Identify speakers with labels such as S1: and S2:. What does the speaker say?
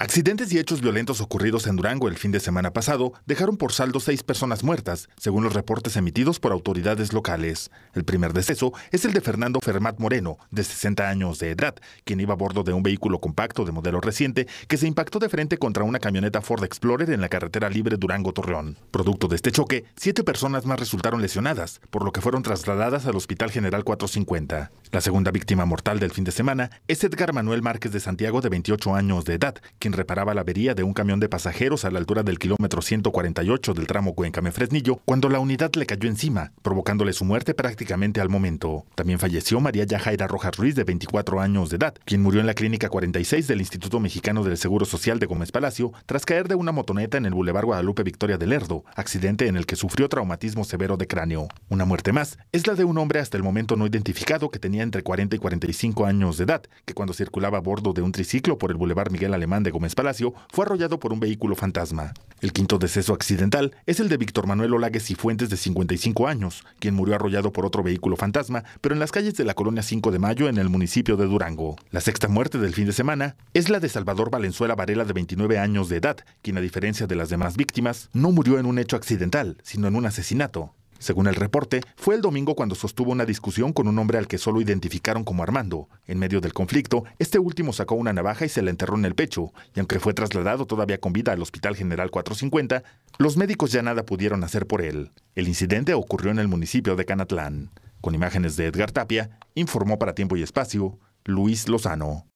S1: Accidentes y hechos violentos ocurridos en Durango el fin de semana pasado dejaron por saldo seis personas muertas, según los reportes emitidos por autoridades locales. El primer deceso es el de Fernando Fermat Moreno, de 60 años de edad, quien iba a bordo de un vehículo compacto de modelo reciente que se impactó de frente contra una camioneta Ford Explorer en la carretera libre Durango-Torreón. Producto de este choque, siete personas más resultaron lesionadas, por lo que fueron trasladadas al Hospital General 450. La segunda víctima mortal del fin de semana es Edgar Manuel Márquez de Santiago, de 28 años de edad, quien reparaba la avería de un camión de pasajeros a la altura del kilómetro 148 del tramo Cuenca-Mefresnillo, cuando la unidad le cayó encima, provocándole su muerte prácticamente al momento. También falleció María Yajaira Rojas Ruiz, de 24 años de edad, quien murió en la clínica 46 del Instituto Mexicano del Seguro Social de Gómez Palacio, tras caer de una motoneta en el Boulevard Guadalupe Victoria del Lerdo, accidente en el que sufrió traumatismo severo de cráneo. Una muerte más es la de un hombre hasta el momento no identificado que tenía entre 40 y 45 años de edad, que cuando circulaba a bordo de un triciclo por el Boulevard Miguel Alemán de Gómez Palacio, fue arrollado por un vehículo fantasma. El quinto deceso accidental es el de Víctor Manuel Olagues y Fuentes de 55 años, quien murió arrollado por otro vehículo fantasma, pero en las calles de la colonia 5 de Mayo en el municipio de Durango. La sexta muerte del fin de semana es la de Salvador Valenzuela Varela de 29 años de edad, quien a diferencia de las demás víctimas, no murió en un hecho accidental, sino en un asesinato. Según el reporte, fue el domingo cuando sostuvo una discusión con un hombre al que solo identificaron como Armando. En medio del conflicto, este último sacó una navaja y se la enterró en el pecho, y aunque fue trasladado todavía con vida al Hospital General 450, los médicos ya nada pudieron hacer por él. El incidente ocurrió en el municipio de Canatlán. Con imágenes de Edgar Tapia, informó para Tiempo y Espacio, Luis Lozano.